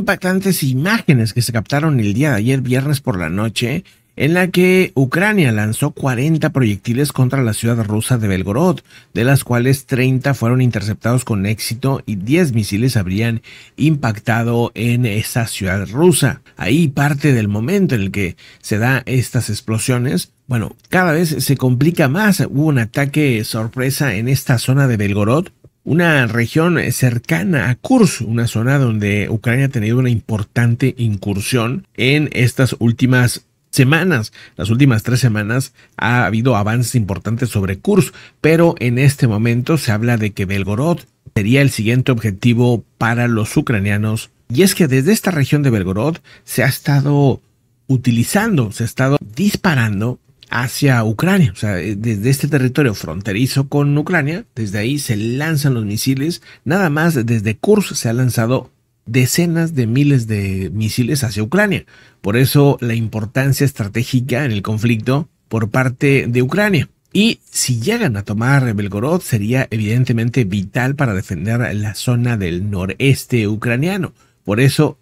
impactantes imágenes que se captaron el día de ayer viernes por la noche, en la que Ucrania lanzó 40 proyectiles contra la ciudad rusa de Belgorod, de las cuales 30 fueron interceptados con éxito y 10 misiles habrían impactado en esa ciudad rusa. Ahí parte del momento en el que se da estas explosiones, bueno, cada vez se complica más. Hubo un ataque sorpresa en esta zona de Belgorod una región eh, cercana a Kursk, una zona donde Ucrania ha tenido una importante incursión en estas últimas semanas, las últimas tres semanas, ha habido avances importantes sobre Kursk, pero en este momento se habla de que Belgorod sería el siguiente objetivo para los ucranianos. Y es que desde esta región de Belgorod se ha estado utilizando, se ha estado disparando hacia Ucrania, o sea, eh, desde este territorio fronterizo con Ucrania, desde ahí se lanzan los misiles, nada más desde Kursk se han lanzado decenas de miles de misiles hacia Ucrania, por eso la importancia estratégica en el conflicto por parte de Ucrania. Y si llegan a tomar Belgorod sería evidentemente vital para defender la zona del noreste ucraniano. Por eso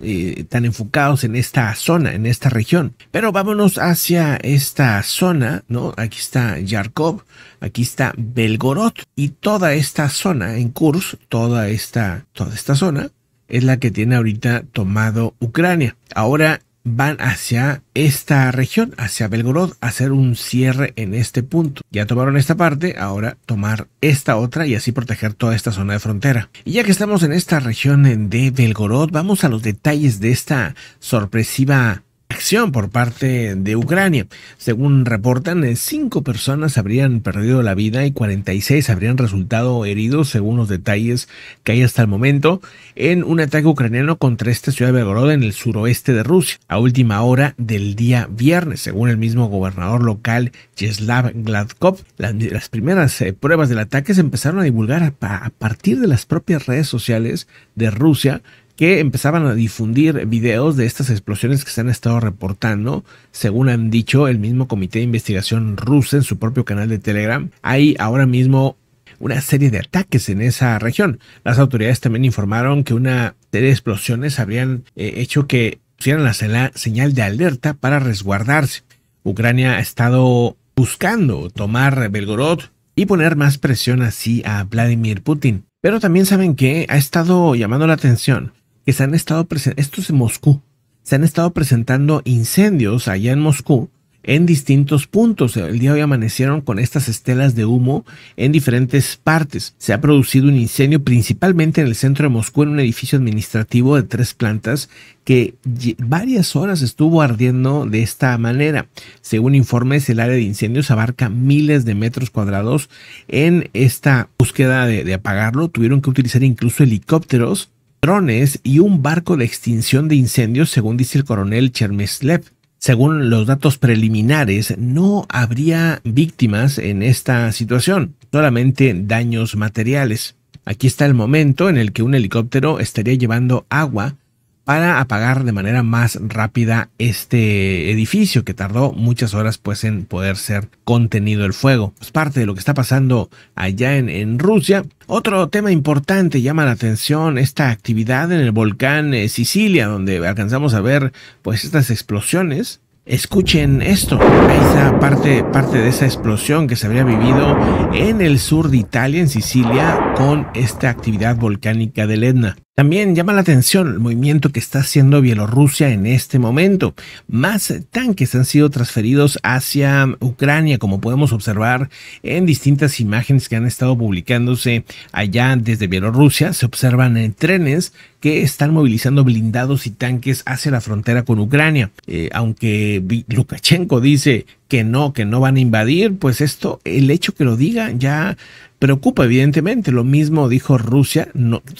eh, tan, enfocados en esta zona, en esta región. Pero vámonos hacia esta zona, ¿no? Aquí está Yarkov, aquí está Belgorod y toda esta zona en curso toda esta, toda esta zona es la que tiene ahorita tomado Ucrania. Ahora van hacia esta región, hacia Belgorod, a hacer un cierre en este punto. Ya tomaron esta parte, ahora tomar esta otra y así proteger toda esta zona de frontera. Y ya que estamos en esta región de Belgorod, vamos a los detalles de esta sorpresiva acción por parte de Ucrania. Según reportan, eh, cinco personas habrían perdido la vida y 46 habrían resultado heridos, según los detalles que hay hasta el momento, en un ataque ucraniano contra esta ciudad de Belgorod en el suroeste de Rusia, a última hora del día viernes, según el mismo gobernador local Yeslav Gladkov. Las, primeras eh, pruebas del ataque se empezaron a divulgar a partir de las propias redes sociales de Rusia, que empezaban a difundir videos de estas explosiones que se han estado reportando, según han dicho el mismo Comité de Investigación ruso en su propio canal de Telegram. Hay ahora mismo una serie de ataques en esa región. Las autoridades también informaron que una serie de explosiones habrían eh, hecho que pusieran la señal de alerta para resguardarse. Ucrania ha estado buscando tomar Belgorod y poner más presión así a Vladimir Putin. Pero también saben que ha estado llamando la atención que se han estado presentando, en Moscú, se han estado presentando incendios allá en Moscú en distintos puntos. El día de hoy amanecieron con estas estelas de humo en diferentes partes. Se ha producido un incendio principalmente en el centro de Moscú en un edificio administrativo de tres plantas que varias horas estuvo ardiendo de esta manera. Según informes, el área de incendios abarca miles de metros cuadrados. En esta búsqueda de apagarlo tuvieron que utilizar incluso helicópteros drones y un barco de extinción de incendios, según dice el coronel Chermeslev. Según los datos preliminares, no habría víctimas en esta situación, solamente daños materiales. Aquí está el momento en el que un helicóptero estaría llevando agua para apagar de manera más rápida este edificio que tardó muchas horas pues en poder ser contenido el fuego. Es parte de lo que está pasando allá en, Rusia. Otro tema importante llama la atención esta actividad en el volcán eh, Sicilia donde alcanzamos a ver pues estas explosiones Escuchen esto, esa parte, parte de esa explosión que se habría vivido en el sur de Italia, en Sicilia, con esta actividad volcánica del Etna. También llama la atención el movimiento que está haciendo Bielorrusia en este momento. Más tanques han sido transferidos hacia Ucrania, como podemos observar en distintas imágenes que han estado publicándose allá desde Bielorrusia. Se observan en trenes que están movilizando blindados y tanques hacia la frontera con Ucrania. Eh, aunque Lukashenko dice que no, que no van a invadir, pues esto, el hecho que lo diga ya preocupa, evidentemente. Lo mismo dijo Rusia,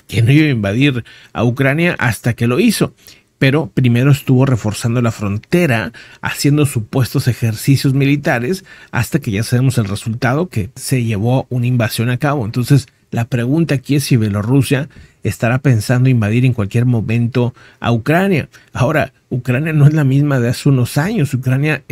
que no iba a invadir a Ucrania hasta que lo hizo. Pero primero estuvo reforzando la frontera, haciendo supuestos ejercicios militares, hasta que ya sabemos el resultado, que se llevó una invasión a cabo. Entonces, la pregunta aquí es si Bielorrusia estará pensando invadir en cualquier momento a Ucrania. Ahora, Ucrania no es la misma de hace unos años. Ucrania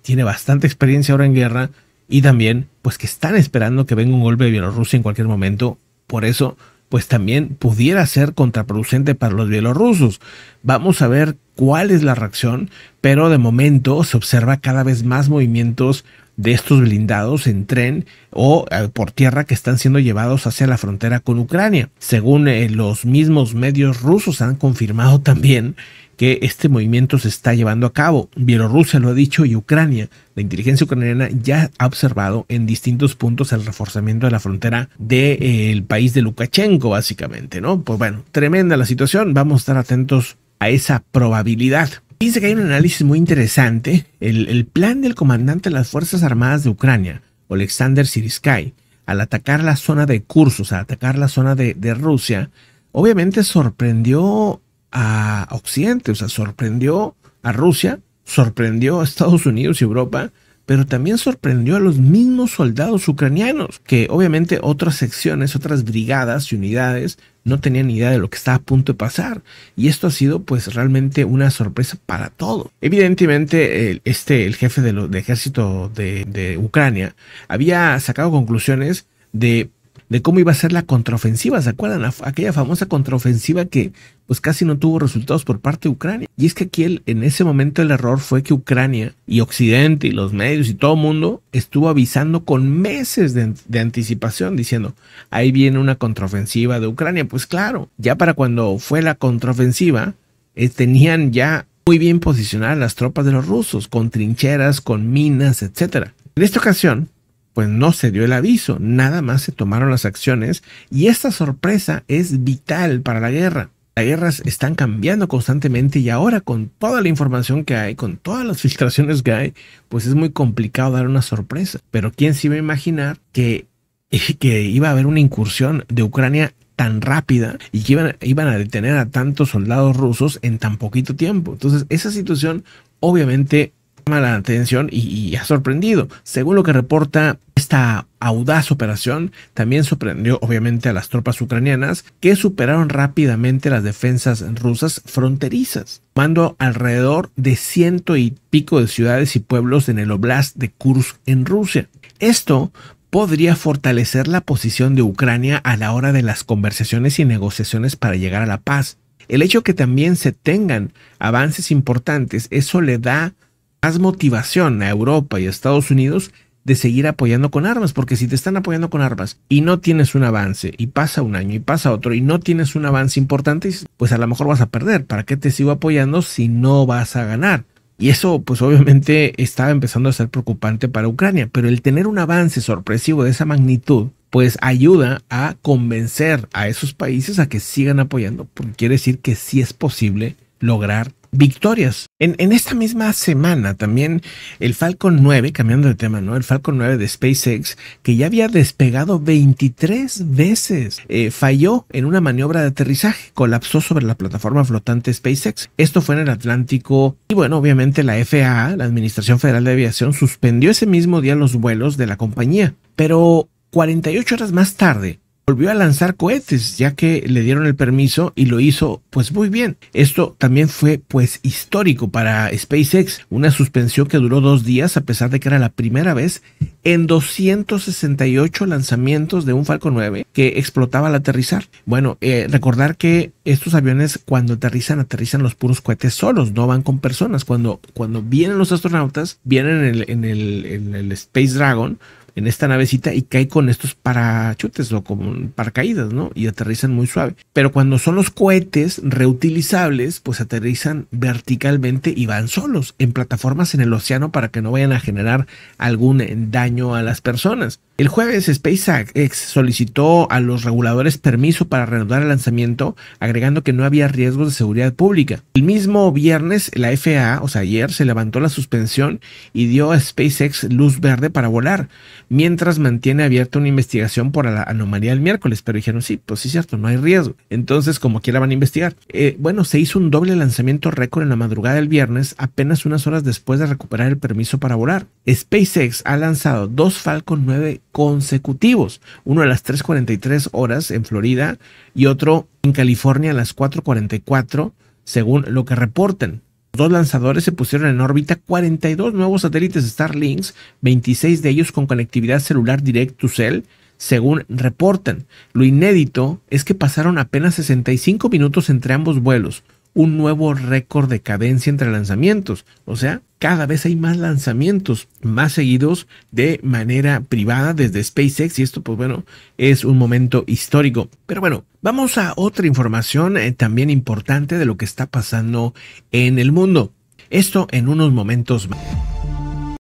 tiene bastante experiencia ahora en guerra y también pues que están esperando que venga un golpe de Bielorrusia en cualquier momento. Por eso pues también pudiera ser contraproducente para los bielorrusos. Vamos a ver cuál es la reacción, pero de momento se observa cada vez más movimientos de estos blindados en tren o eh, por tierra que están siendo llevados hacia la frontera con Ucrania. Según eh, los mismos medios rusos han confirmado también que este movimiento se está llevando a cabo. Bielorrusia lo ha dicho y Ucrania. La inteligencia ucraniana ya ha observado en distintos puntos el reforzamiento de la frontera del eh, país de Lukashenko, básicamente, ¿no? Pues bueno, tremenda la situación. Vamos a estar atentos a esa probabilidad. Dice que hay un análisis muy interesante. El, plan del comandante de las Fuerzas Armadas de Ucrania, Oleksandr Siriskay, al atacar la zona de Kursk, o atacar la zona de, de Rusia, obviamente sorprendió a Occidente, o sea, sorprendió a Rusia, sorprendió a Estados Unidos y Europa, pero también sorprendió a los mismos soldados ucranianos, que obviamente otras secciones, otras brigadas y unidades no tenían idea de lo que estaba a punto de pasar. Y esto ha sido pues realmente una sorpresa para todo. Evidentemente, este, el jefe de ejército de, de Ucrania había sacado conclusiones de de cómo iba a ser la contraofensiva. ¿Se acuerdan? Aquella famosa contraofensiva que pues casi no tuvo resultados por parte de Ucrania. Y es que aquí en ese momento el error fue que Ucrania y Occidente y los medios y todo el mundo estuvo avisando con meses de, anticipación diciendo, ahí viene una contraofensiva de Ucrania. Pues claro, ya para cuando fue la contraofensiva, eh, tenían ya muy bien posicionadas las tropas de los rusos, con trincheras, con minas, etcétera. En esta ocasión, pues no se dio el aviso, nada más se tomaron las acciones y esta sorpresa es vital para la guerra. Las guerras están cambiando constantemente y ahora con toda la información que hay, con todas las filtraciones que hay, pues es muy complicado dar una sorpresa. Pero ¿quién se iba a imaginar que, que iba a haber una incursión de Ucrania tan rápida y que iban, iban, a detener a tantos soldados rusos en tan poquito tiempo. Entonces, esa situación obviamente llama la atención y, ha sorprendido. Según lo que reporta esta audaz operación, también sorprendió obviamente a las tropas ucranianas que superaron rápidamente las defensas rusas fronterizas, mando alrededor de ciento y pico de ciudades y pueblos en el oblast de Kursk en Rusia. Esto podría fortalecer la posición de Ucrania a la hora de las conversaciones y negociaciones para llegar a la paz. El hecho que también se tengan avances importantes, eso le da Haz motivación a Europa y a Estados Unidos de seguir apoyando con armas, porque si te están apoyando con armas y no tienes un avance, y pasa un año y pasa otro, y no tienes un avance importante, pues a lo mejor vas a perder. ¿Para qué te sigo apoyando si no vas a ganar? Y eso, pues obviamente estaba empezando a ser preocupante para Ucrania, pero el tener un avance sorpresivo de esa magnitud, pues ayuda a convencer a esos países a que sigan apoyando, porque quiere decir que sí es posible lograr victorias. En, esta misma semana también el Falcon 9, cambiando de tema, ¿no? El Falcon 9 de SpaceX, que ya había despegado 23 veces, eh, falló en una maniobra de aterrizaje, colapsó sobre la plataforma flotante SpaceX. Esto fue en el Atlántico y bueno, obviamente la FAA, la Administración Federal de Aviación, suspendió ese mismo día los vuelos de la compañía. Pero 48 horas más tarde, volvió a lanzar cohetes, ya que le dieron el permiso y lo hizo pues muy bien. Esto también fue pues histórico para SpaceX, una suspensión que duró dos días a pesar de que era la primera vez en 268 lanzamientos de un Falcon 9 que explotaba al aterrizar. Bueno, eh, recordar que estos aviones cuando aterrizan, aterrizan los puros cohetes solos, no van con personas. Cuando, cuando vienen los astronautas, vienen en el, en el Space Dragon, en esta navecita y cae con estos parachutes o como paracaídas, ¿no? Y aterrizan muy suave. Pero cuando son los cohetes reutilizables, pues aterrizan verticalmente y van solos en plataformas en el océano para que no vayan a generar algún daño a las personas. El jueves SpaceX solicitó a los reguladores permiso para reanudar el lanzamiento, agregando que no había riesgos de seguridad pública. El mismo viernes, la FAA, o sea, ayer, se levantó la suspensión y dio a SpaceX luz verde para volar, mientras mantiene abierta una investigación por la anomalía del miércoles. Pero dijeron, sí, pues sí es cierto, no hay riesgo. Entonces, como quiera, van a investigar. Eh, bueno, se hizo un doble lanzamiento récord en la madrugada del viernes, apenas unas horas después de recuperar el permiso para volar. SpaceX ha lanzado dos Falcon 9 consecutivos, uno a las 3.43 horas en Florida y otro en California a las 4.44, según lo que reporten dos lanzadores se pusieron en órbita 42 nuevos satélites Starlink, 26 de ellos con conectividad celular direct to cell, según reportan. Lo inédito es que pasaron apenas 65 minutos entre ambos vuelos, un nuevo récord de cadencia entre lanzamientos. O sea, cada vez hay más lanzamientos, más seguidos de manera privada desde SpaceX y esto pues bueno, es un momento histórico. Pero bueno, vamos a otra información eh, también importante de lo que está pasando en el mundo. Esto en unos momentos más.